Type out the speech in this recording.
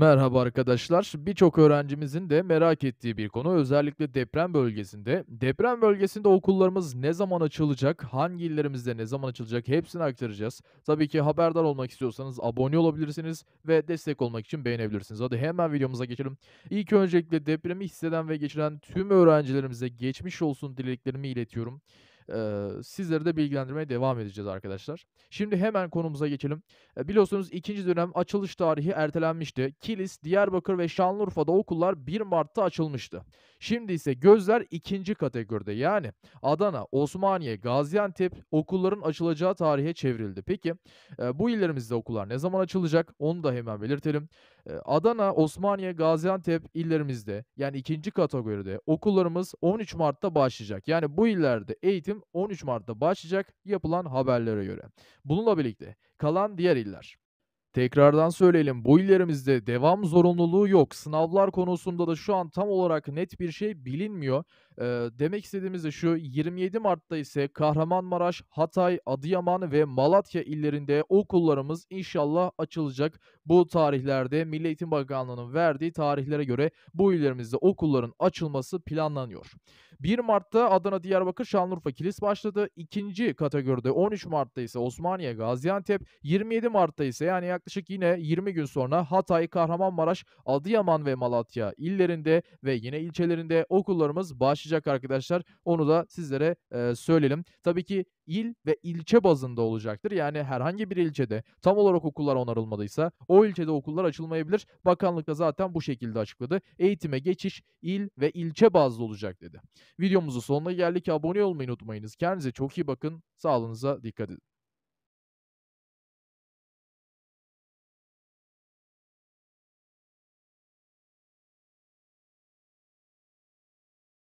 Merhaba arkadaşlar. Birçok öğrencimizin de merak ettiği bir konu özellikle deprem bölgesinde. Deprem bölgesinde okullarımız ne zaman açılacak, hangi illerimizde ne zaman açılacak hepsini aktaracağız. Tabii ki haberdar olmak istiyorsanız abone olabilirsiniz ve destek olmak için beğenebilirsiniz. Hadi hemen videomuza geçelim. İlk öncelikle depremi hisseden ve geçiren tüm öğrencilerimize geçmiş olsun dileklerimi iletiyorum e, sizleri de bilgilendirmeye devam edeceğiz arkadaşlar. Şimdi hemen konumuza geçelim. E, biliyorsunuz ikinci dönem açılış tarihi ertelenmişti. Kilis, Diyarbakır ve Şanlıurfa'da okullar 1 Mart'ta açılmıştı. Şimdi ise gözler ikinci kategoride yani Adana, Osmaniye, Gaziantep okulların açılacağı tarihe çevrildi. Peki e, bu illerimizde okullar ne zaman açılacak onu da hemen belirtelim. Adana, Osmaniye, Gaziantep illerimizde yani ikinci kategoride okullarımız 13 Mart'ta başlayacak. Yani bu illerde eğitim 13 Mart'ta başlayacak yapılan haberlere göre. Bununla birlikte kalan diğer iller Tekrardan söyleyelim bu illerimizde devam zorunluluğu yok. Sınavlar konusunda da şu an tam olarak net bir şey bilinmiyor. Ee, demek istediğimiz de şu 27 Mart'ta ise Kahramanmaraş, Hatay, Adıyaman ve Malatya illerinde okullarımız inşallah açılacak. Bu tarihlerde Milli Eğitim Bakanlığı'nın verdiği tarihlere göre bu illerimizde okulların açılması planlanıyor. 1 Mart'ta Adana, Diyarbakır, Şanlıurfa, Kilis başladı. İkinci kategoride 13 Mart'ta ise Osmaniye, Gaziantep, 27 Mart'ta ise yani yaklaşık yine 20 gün sonra Hatay, Kahramanmaraş, Adıyaman ve Malatya illerinde ve yine ilçelerinde okullarımız başlayacak arkadaşlar. Onu da sizlere e, söyleyelim. Tabii ki il ve ilçe bazında olacaktır. Yani herhangi bir ilçede tam olarak okullar onarılmadıysa o ilçede okullar açılmayabilir. Bakanlık da zaten bu şekilde açıkladı. Eğitime geçiş il ve ilçe bazlı olacak dedi. Videomuzun sonuna geldik. Abone olmayı unutmayınız. Kendinize çok iyi bakın. Sağlığınıza dikkat edin.